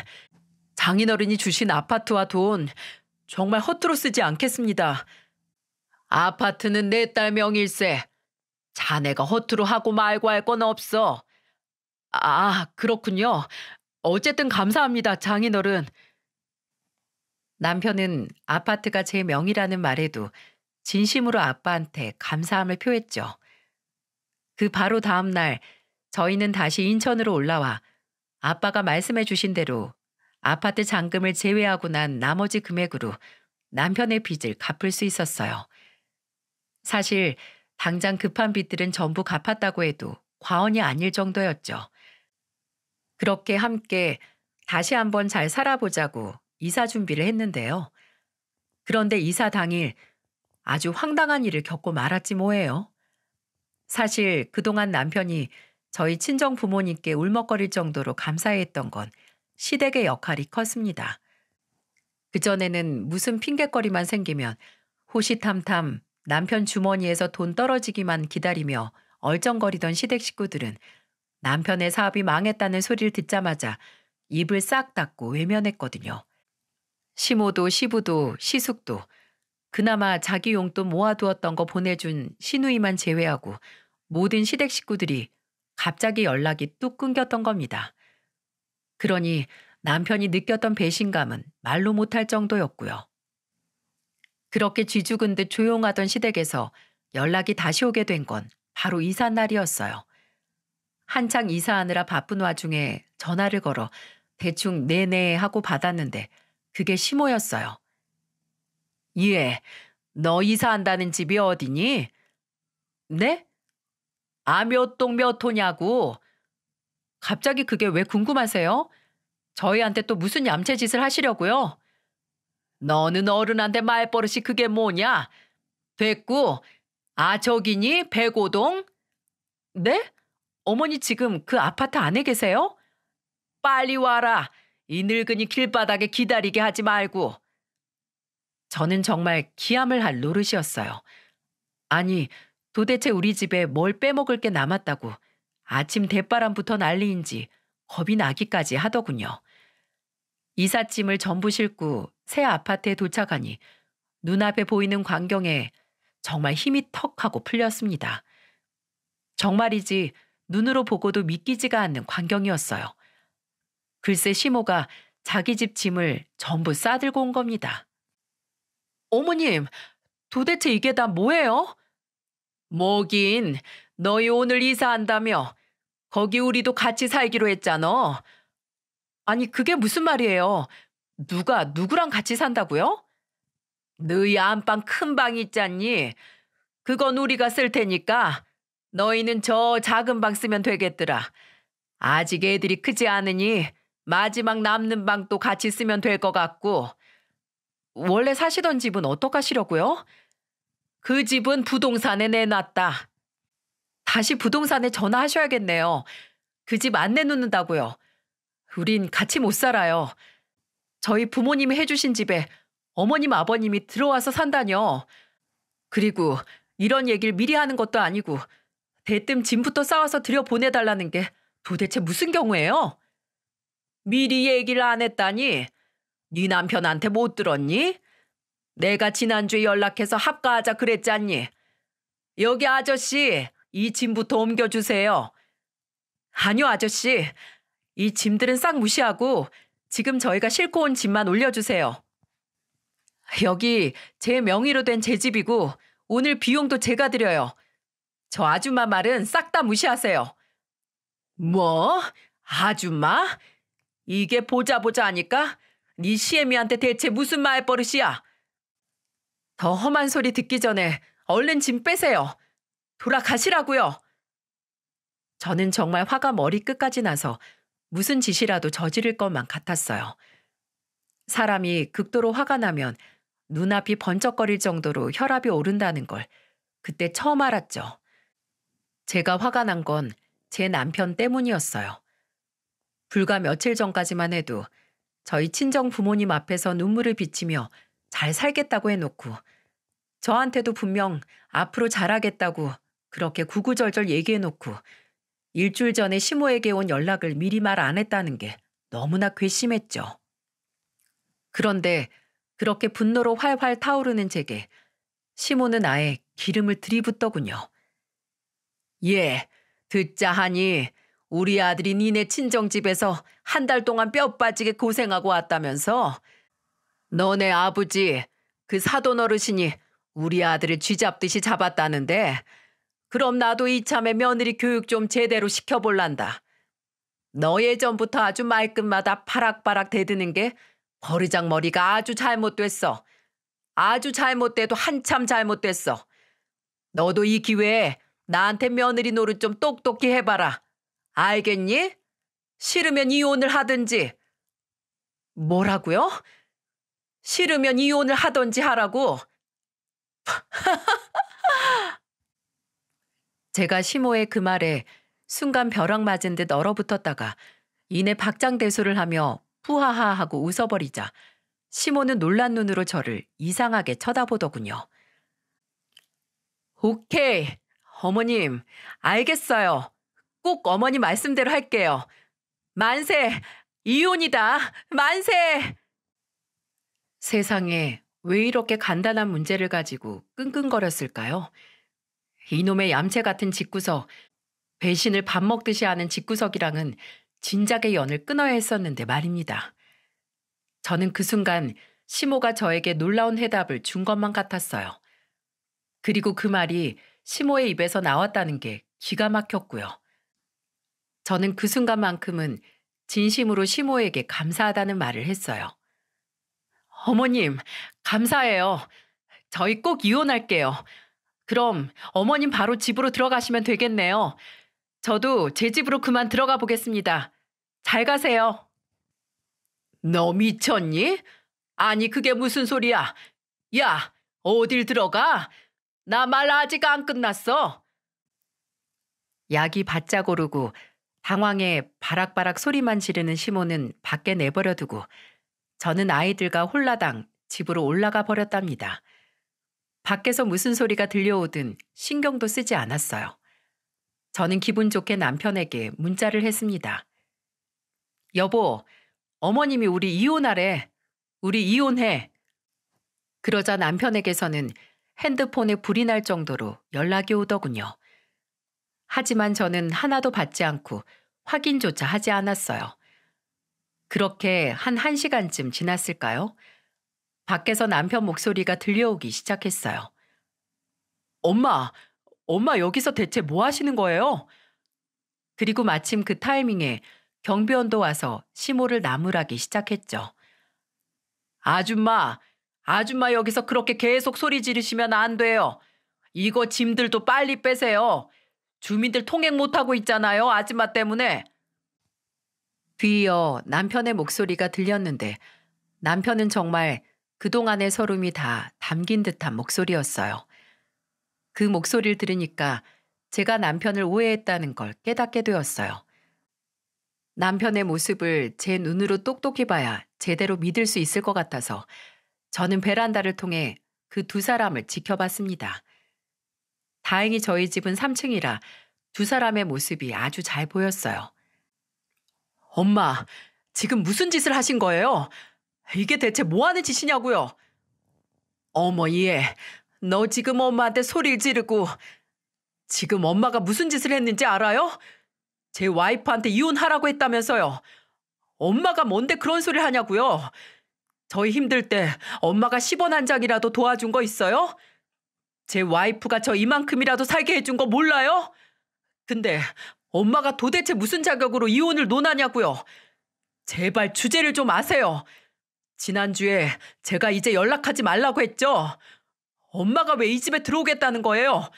장인어른이 주신 아파트와 돈 정말 허투루 쓰지 않겠습니다. 아파트는 내 딸 명일세. 자네가 허투루 하고 말고 할 건 없어. 아, 그렇군요. 어쨌든 감사합니다, 장인어른. 남편은 아파트가 제 명이라는 말에도 진심으로 아빠한테 감사함을 표했죠. 그 바로 다음 날 저희는 다시 인천으로 올라와 아빠가 말씀해 주신 대로 아파트 잔금을 제외하고 난 나머지 금액으로 남편의 빚을 갚을 수 있었어요. 사실 당장 급한 빚들은 전부 갚았다고 해도 과언이 아닐 정도였죠. 그렇게 함께 다시 한번 잘 살아보자고 이사 준비를 했는데요. 그런데 이사 당일 아주 황당한 일을 겪고 말았지 뭐예요. 사실 그동안 남편이 저희 친정 부모님께 울먹거릴 정도로 감사했던 건 시댁의 역할이 컸습니다. 그전에는 무슨 핑곗거리만 생기면 호시탐탐 남편 주머니에서 돈 떨어지기만 기다리며 얼쩡거리던 시댁 식구들은 남편의 사업이 망했다는 소리를 듣자마자 입을 싹 닫고 외면했거든요. 시모도 시부도 시숙도 그나마 자기 용돈 모아두었던 거 보내준 시누이만 제외하고 모든 시댁 식구들이 갑자기 연락이 뚝 끊겼던 겁니다. 그러니 남편이 느꼈던 배신감은 말로 못할 정도였고요. 그렇게 쥐죽은 듯 조용하던 시댁에서 연락이 다시 오게 된 건 바로 이사 날이었어요. 한창 이사하느라 바쁜 와중에 전화를 걸어 대충 네네 하고 받았는데 그게 심호였어요. 예, 너 이사한다는 집이 어디니? 네? 아몇동몇 호냐고. 갑자기 그게 왜 궁금하세요? 저희한테 또 무슨 얌체 짓을 하시려고요? 너는 어른한테 말버릇이 그게 뭐냐? 됐고, 아 저기니 백오동? 네? 어머니 지금 그 아파트 안에 계세요? 빨리 와라. 이 늙은이 길바닥에 기다리게 하지 말고. 저는 정말 기함을 할 노릇이었어요. 아니, 도대체 우리 집에 뭘 빼먹을 게 남았다고 아침 대바람부터 난리인지 겁이 나기까지 하더군요. 이삿짐을 전부 싣고 새 아파트에 도착하니 눈앞에 보이는 광경에 정말 힘이 턱 하고 풀렸습니다. 정말이지 눈으로 보고도 믿기지가 않는 광경이었어요. 글쎄 시모가 자기 집 짐을 전부 싸들고 온 겁니다. 어머님, 도대체 이게 다 뭐예요? 뭐긴 너희 오늘 이사한다며 거기 우리도 같이 살기로 했잖아. 아니 그게 무슨 말이에요. 누가 누구랑 같이 산다고요? 너희 안방 큰 방 있잖니. 그건 우리가 쓸 테니까 너희는 저 작은 방 쓰면 되겠더라. 아직 애들이 크지 않으니 마지막 남는 방도 같이 쓰면 될 것 같고 원래 사시던 집은 어떡하시려고요? 그 집은 부동산에 내놨다. 다시 부동산에 전화하셔야겠네요. 그 집 안 내놓는다고요. 우린 같이 못 살아요. 저희 부모님이 해주신 집에 어머님 아버님이 들어와서 산다뇨. 그리고 이런 얘기를 미리 하는 것도 아니고 대뜸 짐부터 싸와서 들여보내달라는 게 도대체 무슨 경우예요? 미리 얘기를 안 했다니? 네 남편한테 못 들었니? 내가 지난주에 연락해서 합가하자 그랬잖니. 여기 아저씨, 이 짐부터 옮겨주세요. 아니요, 아저씨. 이 짐들은 싹 무시하고 지금 저희가 싣고 온 짐만 올려주세요. 여기 제 명의로 된 제 집이고 오늘 비용도 제가 드려요. 저 아줌마 말은 싹 다 무시하세요. 뭐? 아줌마? 이게 보자 보자 하니까 네 시애미한테 대체 무슨 말버릇이야? 더 험한 소리 듣기 전에 얼른 짐 빼세요. 돌아가시라고요. 저는 정말 화가 머리끝까지 나서 무슨 짓이라도 저지를 것만 같았어요. 사람이 극도로 화가 나면 눈앞이 번쩍거릴 정도로 혈압이 오른다는 걸 그때 처음 알았죠. 제가 화가 난 건 제 남편 때문이었어요. 불과 며칠 전까지만 해도 저희 친정 부모님 앞에서 눈물을 비치며 잘 살겠다고 해놓고 저한테도 분명 앞으로 잘하겠다고 그렇게 구구절절 얘기해놓고 일주일 전에 시모에게 온 연락을 미리 말 안 했다는 게 너무나 괘씸했죠. 그런데 그렇게 분노로 활활 타오르는 제게 시모는 아예 기름을 들이붓더군요. 예, 듣자 하니 우리 아들이 니네 친정집에서 한 달 동안 뼈 빠지게 고생하고 왔다면서 너네 아버지 그 사돈 어르신이 우리 아들을 쥐잡듯이 잡았다는데 그럼 나도 이참에 며느리 교육 좀 제대로 시켜볼란다. 너 예전부터 아주 말끝마다 파락파락 대드는 게 버르장 머리가 아주 잘못됐어. 아주 잘못돼도 한참 잘못됐어. 너도 이 기회에 나한테 며느리 노릇 좀 똑똑히 해봐라. 알겠니? 싫으면 이혼을 하든지. 뭐라고요? 싫으면 이혼을 하던지 하라고. 제가 시모의 그 말에 순간 벼락 맞은 듯 얼어붙었다가 이내 박장대소를 하며 후하하 하고 웃어버리자 시모는 놀란 눈으로 저를 이상하게 쳐다보더군요. 오케이, 어머님, 알겠어요. 꼭 어머니 말씀대로 할게요. 만세! 이혼이다! 만세! 세상에 왜 이렇게 간단한 문제를 가지고 끙끙거렸을까요? 이놈의 얌체 같은 직구석 배신을 밥 먹듯이 하는 직구석이랑은 진작에 연을 끊어야 했었는데 말입니다. 저는 그 순간 시모가 저에게 놀라운 해답을 준 것만 같았어요. 그리고 그 말이 시모의 입에서 나왔다는 게 기가 막혔고요. 저는 그 순간만큼은 진심으로 시모에게 감사하다는 말을 했어요. 어머님, 감사해요. 저희 꼭 이혼할게요. 그럼 어머님 바로 집으로 들어가시면 되겠네요. 저도 제 집으로 그만 들어가 보겠습니다. 잘 가세요. 너 미쳤니? 아니, 그게 무슨 소리야? 야, 어딜 들어가? 나 말 아직 안 끝났어. 약이 바짝 오르고 당황해 바락바락 소리만 지르는 시모는 밖에 내버려두고 저는 아이들과 홀라당 집으로 올라가 버렸답니다. 밖에서 무슨 소리가 들려오든 신경도 쓰지 않았어요. 저는 기분 좋게 남편에게 문자를 했습니다. 여보, 어머님이 우리 이혼하래. 우리 이혼해. 그러자 남편에게서는 핸드폰에 불이 날 정도로 연락이 오더군요. 하지만 저는 하나도 받지 않고 확인조차 하지 않았어요. 그렇게 한 1시간쯤 지났을까요? 밖에서 남편 목소리가 들려오기 시작했어요. 엄마, 엄마 여기서 대체 뭐 하시는 거예요? 그리고 마침 그 타이밍에 경비원도 와서 시모를 나무라기 시작했죠. 아줌마, 아줌마 여기서 그렇게 계속 소리 지르시면 안 돼요. 이거 짐들도 빨리 빼세요. 주민들 통행 못하고 있잖아요. 아줌마 때문에. 뒤이어 남편의 목소리가 들렸는데 남편은 정말 그동안의 서름이 다 담긴 듯한 목소리였어요. 그 목소리를 들으니까 제가 남편을 오해했다는 걸 깨닫게 되었어요. 남편의 모습을 제 눈으로 똑똑히 봐야 제대로 믿을 수 있을 것 같아서 저는 베란다를 통해 그 두 사람을 지켜봤습니다. 다행히 저희 집은 3층이라 두 사람의 모습이 아주 잘 보였어요. 엄마, 지금 무슨 짓을 하신 거예요? 이게 대체 뭐 하는 짓이냐고요? 어머, 얘, 너 지금 엄마한테 소리를 지르고 지금 엄마가 무슨 짓을 했는지 알아요? 제 와이프한테 이혼하라고 했다면서요. 엄마가 뭔데 그런 소리를 하냐고요? 저희 힘들 때 엄마가 10원 한 장이라도 도와준 거 있어요? 제 와이프가 저 이만큼이라도 살게 해준 거 몰라요? 근데 엄마가 도대체 무슨 자격으로 이혼을 논하냐고요. 제발 주제를 좀 아세요. 지난주에 제가 이제 연락하지 말라고 했죠. 엄마가 왜 이 집에 들어오겠다는 거예요?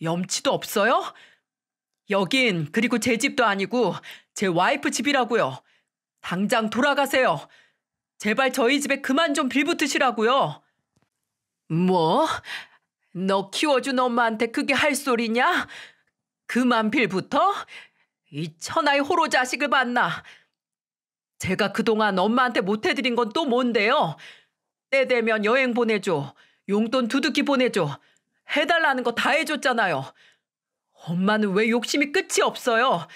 염치도 없어요? 여긴 그리고 제 집도 아니고 제 와이프 집이라고요. 당장 돌아가세요. 제발 저희 집에 그만 좀 빌붙으시라고요. 뭐? 너 키워준 엄마한테 그게 할 소리냐? 그만필부터 이 천하의 호로 자식을 봤나. 제가 그동안 엄마한테 못해드린 건 또 뭔데요? 때 되면 여행 보내줘. 용돈 두둑히 보내줘. 해달라는 거 다 해줬잖아요. 엄마는 왜 욕심이 끝이 없어요?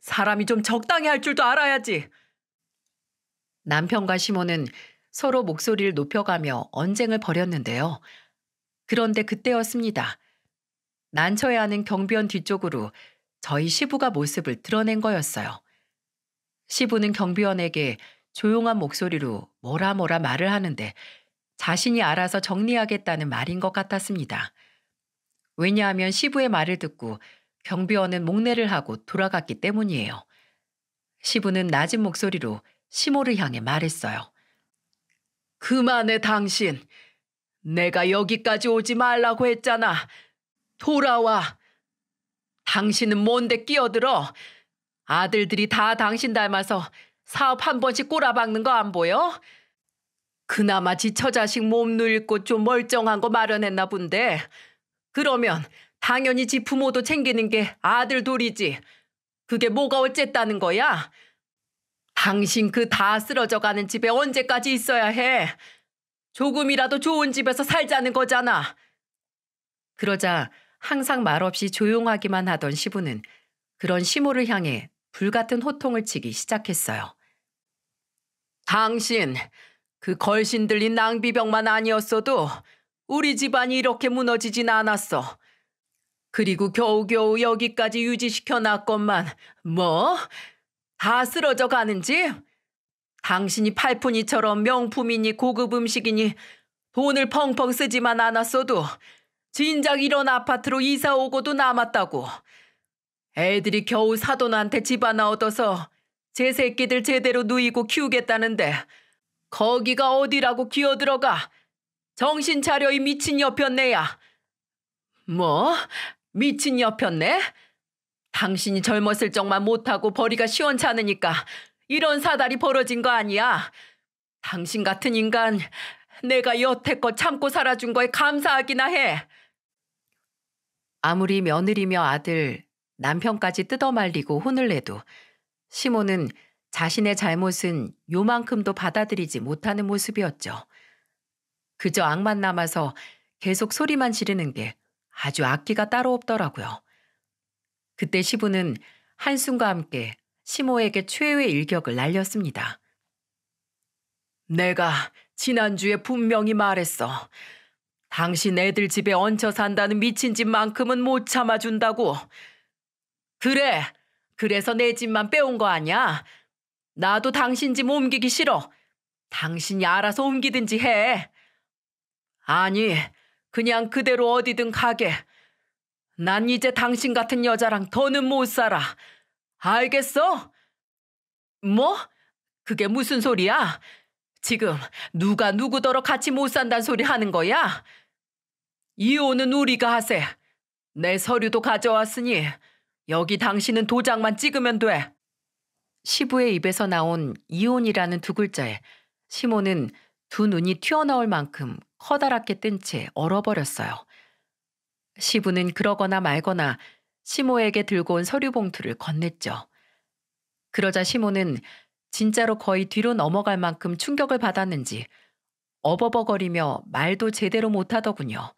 사람이 좀 적당히 할 줄도 알아야지. 남편과 시모는 서로 목소리를 높여가며 언쟁을 벌였는데요. 그런데 그때였습니다. 난처해하는 경비원 뒤쪽으로 저희 시부가 모습을 드러낸 거였어요. 시부는 경비원에게 조용한 목소리로 뭐라 뭐라 말을 하는데 자신이 알아서 정리하겠다는 말인 것 같았습니다. 왜냐하면 시부의 말을 듣고 경비원은 목례를 하고 돌아갔기 때문이에요. 시부는 낮은 목소리로 시모를 향해 말했어요. 그만해 당신. 내가 여기까지 오지 말라고 했잖아. 돌아와. 당신은 뭔데 끼어들어? 아들들이 다 당신 닮아서 사업 한 번씩 꼬라박는 거 안 보여? 그나마 지처 자식 몸 늙고 좀 멀쩡한 거 마련했나 본데. 그러면 당연히 지 부모도 챙기는 게 아들 돌이지. 그게 뭐가 어쨌다는 거야? 당신 그 다 쓰러져 가는 집에 언제까지 있어야 해? 조금이라도 좋은 집에서 살자는 거잖아. 그러자 항상 말없이 조용하기만 하던 시부는 그런 시모를 향해 불같은 호통을 치기 시작했어요. 당신, 그 걸신 들린 낭비병만 아니었어도 우리 집안이 이렇게 무너지진 않았어. 그리고 겨우겨우 여기까지 유지시켜 놨건만 뭐? 다 쓰러져 가는 지 당신이 팔푼이처럼 명품이니 고급 음식이니 돈을 펑펑 쓰지만 않았어도 진작 이런 아파트로 이사 오고도 남았다고. 애들이 겨우 사돈한테 집 하나 얻어서 제 새끼들 제대로 누이고 키우겠다는데 거기가 어디라고 기어들어가. 정신 차려 이 미친 여편네야. 뭐? 미친 여편네? 당신이 젊었을 적만 못하고 버리가 시원찮으니까 이런 사달이 벌어진 거 아니야. 당신 같은 인간 내가 여태껏 참고 살아준 거에 감사하기나 해. 아무리 며느리며 아들, 남편까지 뜯어말리고 혼을 내도 시몬은 자신의 잘못은 요만큼도 받아들이지 못하는 모습이었죠. 그저 악만 남아서 계속 소리만 지르는 게 아주 악기가 따로 없더라고요. 그때 시부는 한숨과 함께 시모에게 최후의 일격을 날렸습니다. 내가 지난주에 분명히 말했어. 당신 애들 집에 얹혀 산다는 미친 집만큼은 못 참아준다고. 그래, 그래서 내 집만 빼온 거 아니야. 나도 당신 집 옮기기 싫어. 당신이 알아서 옮기든지 해. 아니, 그냥 그대로 어디든 가게. 난 이제 당신 같은 여자랑 더는 못 살아. 알겠어? 뭐? 그게 무슨 소리야? 지금 누가 누구더러 같이 못 산단 소리 하는 거야? 이혼은 우리가 하세. 내 서류도 가져왔으니 여기 당신은 도장만 찍으면 돼. 시부의 입에서 나온 이혼이라는 두 글자에 시모는 두 눈이 튀어나올 만큼 커다랗게 뜬 채 얼어버렸어요. 시부는 그러거나 말거나 시모에게 들고 온 서류 봉투를 건넸죠. 그러자 시모는 진짜로 거의 뒤로 넘어갈 만큼 충격을 받았는지 어버버거리며 말도 제대로 못하더군요.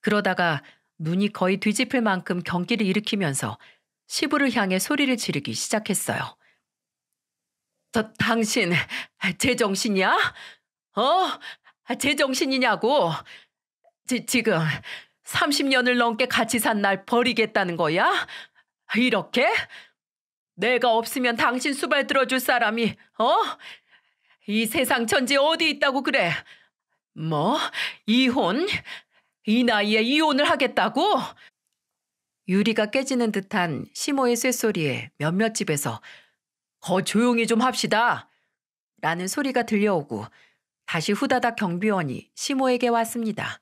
그러다가 눈이 거의 뒤집힐 만큼 경기를 일으키면서 시부를 향해 소리를 지르기 시작했어요. 저 당신 제정신이야? 어? 제정신이냐고? 지, 지금 30년을 넘게 같이 산 날 버리겠다는 거야? 이렇게? 내가 없으면 당신 수발 들어줄 사람이 어? 이 세상 천지 어디 있다고 그래? 뭐? 이혼? 이 나이에 이혼을 하겠다고? 유리가 깨지는 듯한 시모의 쇳소리에 몇몇 집에서 거 조용히 좀 합시다! 라는 소리가 들려오고 다시 후다닥 경비원이 시모에게 왔습니다.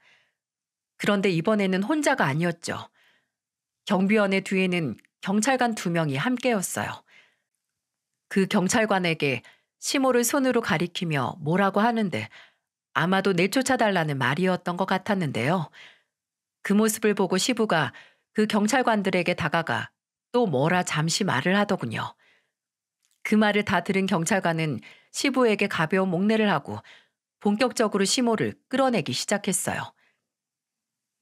그런데 이번에는 혼자가 아니었죠. 경비원의 뒤에는 경찰관 두 명이 함께였어요. 그 경찰관에게 시모를 손으로 가리키며 뭐라고 하는데 아마도 내쫓아달라는 말이었던 것 같았는데요. 그 모습을 보고 시부가 그 경찰관들에게 다가가 또 뭐라 잠시 말을 하더군요. 그 말을 다 들은 경찰관은 시부에게 가벼운 목례를 하고 본격적으로 시모를 끌어내기 시작했어요.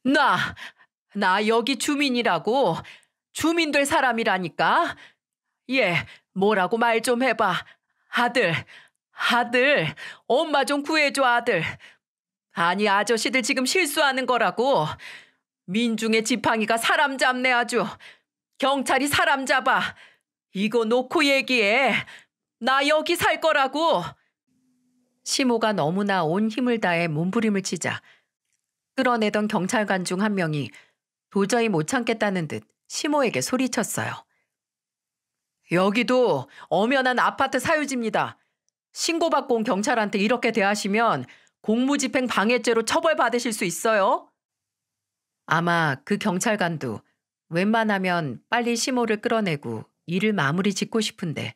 나, 나 여기 주민이라고 주민 될 사람이라니까. 예, 뭐라고 말 좀 해봐. 아들, 아들, 엄마 좀 구해줘, 아들. 아니, 아저씨들 지금 실수하는 거라고. 민중의 지팡이가 사람 잡네, 아주. 경찰이 사람 잡아. 이거 놓고 얘기해. 나 여기 살 거라고. 시모가 너무나 온 힘을 다해 몸부림을 치자 끌어내던 경찰관 중 한 명이 도저히 못 참겠다는 듯 시모에게 소리쳤어요. 여기도 엄연한 아파트 사유지입니다. 신고받고 온 경찰한테 이렇게 대하시면 공무집행 방해죄로 처벌받으실 수 있어요. 아마 그 경찰관도 웬만하면 빨리 시모를 끌어내고 일을 마무리 짓고 싶은데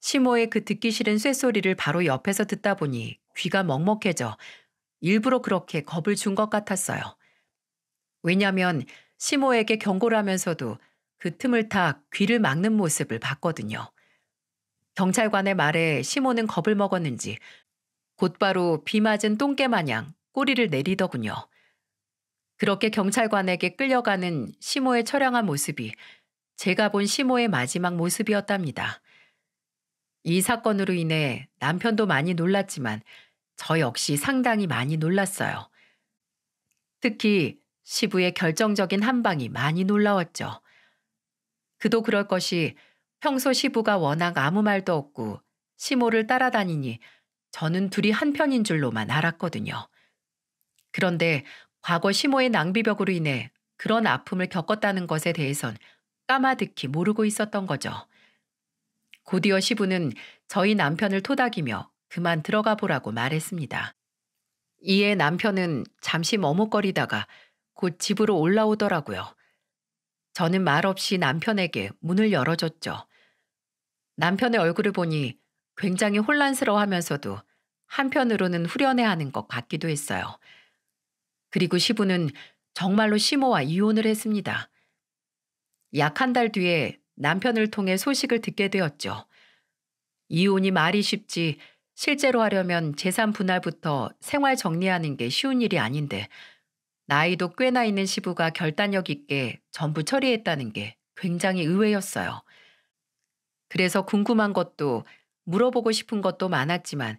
시모의 그 듣기 싫은 쇠소리를 바로 옆에서 듣다 보니 귀가 먹먹해져 일부러 그렇게 겁을 준 것 같았어요. 왜냐면 시모에게 경고를 하면서도 그 틈을 타 귀를 막는 모습을 봤거든요. 경찰관의 말에 시모는 겁을 먹었는지 곧바로 비 맞은 똥개 마냥 꼬리를 내리더군요. 그렇게 경찰관에게 끌려가는 시모의 처량한 모습이 제가 본 시모의 마지막 모습이었답니다. 이 사건으로 인해 남편도 많이 놀랐지만 저 역시 상당히 많이 놀랐어요. 특히 시부의 결정적인 한방이 많이 놀라웠죠. 그도 그럴 것이 평소 시부가 워낙 아무 말도 없고 시모를 따라다니니 저는 둘이 한편인 줄로만 알았거든요. 그런데 과거 시모의 낭비벽으로 인해 그런 아픔을 겪었다는 것에 대해선 까마득히 모르고 있었던 거죠. 곧이어 시부는 저희 남편을 토닥이며 그만 들어가 보라고 말했습니다. 이에 남편은 잠시 머뭇거리다가 곧 집으로 올라오더라고요. 저는 말없이 남편에게 문을 열어줬죠. 남편의 얼굴을 보니 굉장히 혼란스러워 하면서도 한편으로는 후련해하는 것 같기도 했어요. 그리고 시부는 정말로 시모와 이혼을 했습니다. 약 한 달 뒤에 남편을 통해 소식을 듣게 되었죠. 이혼이 말이 쉽지 실제로 하려면 재산 분할부터 생활 정리하는 게 쉬운 일이 아닌데 나이도 꽤나 있는 시부가 결단력 있게 전부 처리했다는 게 굉장히 의외였어요. 그래서 궁금한 것도 물어보고 싶은 것도 많았지만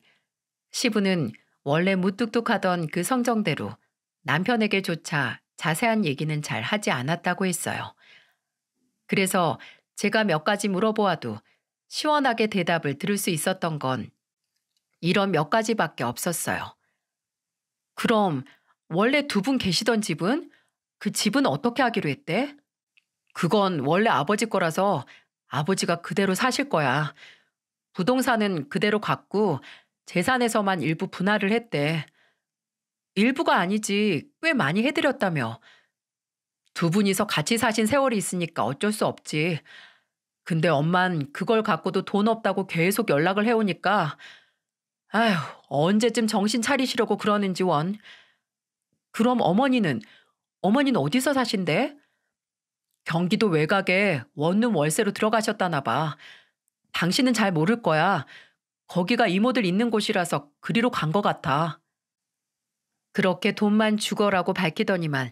시부는 원래 무뚝뚝하던 그 성정대로 남편에게조차 자세한 얘기는 잘 하지 않았다고 했어요. 그래서 제가 몇 가지 물어보아도 시원하게 대답을 들을 수 있었던 건 이런 몇 가지밖에 없었어요. 그럼 원래 두 분 계시던 집은 그 집은 어떻게 하기로 했대? 그건 원래 아버지 거라서 아버지가 그대로 사실 거야. 부동산은 그대로 갖고 재산에서만 일부 분할을 했대. 일부가 아니지 꽤 많이 해드렸다며. 두 분이서 같이 사신 세월이 있으니까 어쩔 수 없지. 근데 엄만 그걸 갖고도 돈 없다고 계속 연락을 해오니까 아휴 언제쯤 정신 차리시려고 그러는지 원. 그럼 어머니는 어머니는 어디서 사신대 경기도 외곽에 원룸 월세로 들어가셨다나 봐. 당신은 잘 모를 거야. 거기가 이모들 있는 곳이라서 그리로 간 것 같아. 그렇게 돈만 주거라고 밝히더니만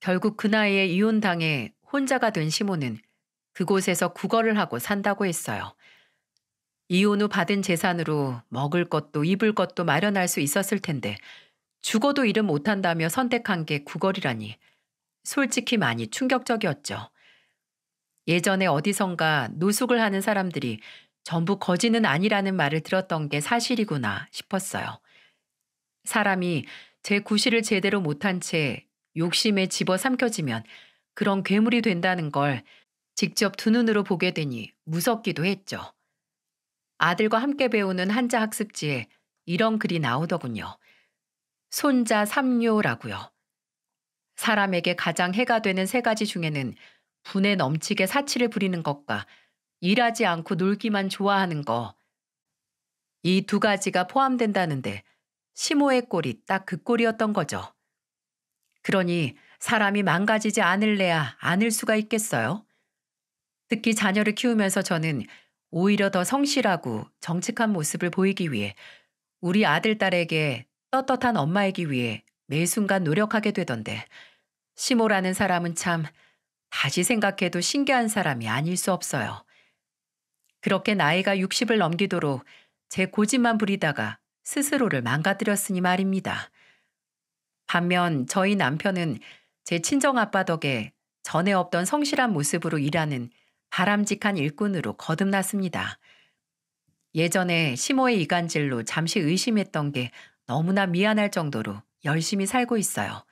결국 그 나이에 이혼당해 혼자가 된 시모는 그곳에서 구걸을 하고 산다고 했어요. 이혼 후 받은 재산으로 먹을 것도 입을 것도 마련할 수 있었을 텐데 죽어도 일은 못한다며 선택한 게 구걸이라니 솔직히 많이 충격적이었죠. 예전에 어디선가 노숙을 하는 사람들이 전부 거지는 아니라는 말을 들었던 게 사실이구나 싶었어요. 사람이 제 구실을 제대로 못한 채 욕심에 집어 삼켜지면 그런 괴물이 된다는 걸 직접 두 눈으로 보게 되니 무섭기도 했죠. 아들과 함께 배우는 한자 학습지에 이런 글이 나오더군요. 손자 삼묘라고요. 사람에게 가장 해가 되는 세 가지 중에는 분에 넘치게 사치를 부리는 것과 일하지 않고 놀기만 좋아하는 거. 이 두 가지가 포함된다는데 심호의 꼴이 딱 그 꼴이었던 거죠. 그러니 사람이 망가지지 않을래야 않을 수가 있겠어요. 특히 자녀를 키우면서 저는 오히려 더 성실하고 정직한 모습을 보이기 위해 우리 아들, 딸에게 떳떳한 엄마이기 위해 매 순간 노력하게 되던데 시모라는 사람은 참 다시 생각해도 신기한 사람이 아닐 수 없어요. 그렇게 나이가 60을 넘기도록 제 고집만 부리다가 스스로를 망가뜨렸으니 말입니다. 반면 저희 남편은 제 친정아빠 덕에 전에 없던 성실한 모습으로 일하는 바람직한 일꾼으로 거듭났습니다. 예전에 심호의 이간질로 잠시 의심했던 게 너무나 미안할 정도로 열심히 살고 있어요.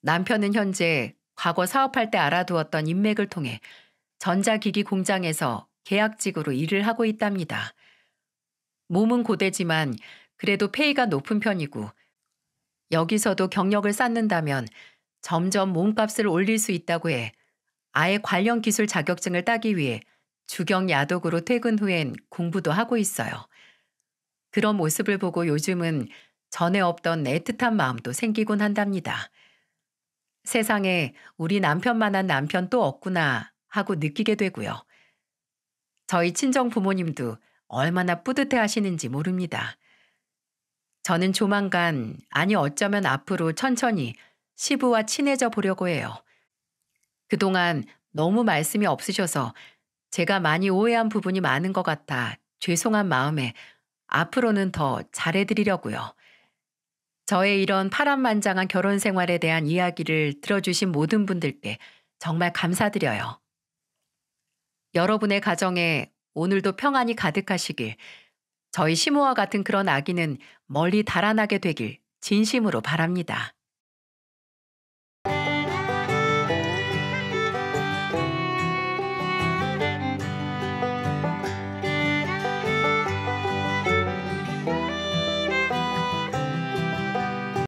남편은 현재 과거 사업할 때 알아두었던 인맥을 통해 전자기기 공장에서 계약직으로 일을 하고 있답니다. 몸은 고되지만 그래도 페이가 높은 편이고 여기서도 경력을 쌓는다면 점점 몸값을 올릴 수 있다고 해 아예 관련 기술 자격증을 따기 위해 주경 야독으로 퇴근 후엔 공부도 하고 있어요. 그런 모습을 보고 요즘은 전에 없던 애틋한 마음도 생기곤 한답니다. 세상에 우리 남편만한 남편 또 없구나 하고 느끼게 되고요. 저희 친정 부모님도 얼마나 뿌듯해 하시는지 모릅니다. 저는 조만간, 아니 어쩌면 앞으로 천천히 시부와 친해져 보려고 해요. 그동안 너무 말씀이 없으셔서 제가 많이 오해한 부분이 많은 것 같아 죄송한 마음에 앞으로는 더 잘해드리려고요. 저의 이런 파란만장한 결혼 생활에 대한 이야기를 들어주신 모든 분들께 정말 감사드려요. 여러분의 가정에 오늘도 평안이 가득하시길, 저희 시모와 같은 그런 아기는 멀리 달아나게 되길 진심으로 바랍니다.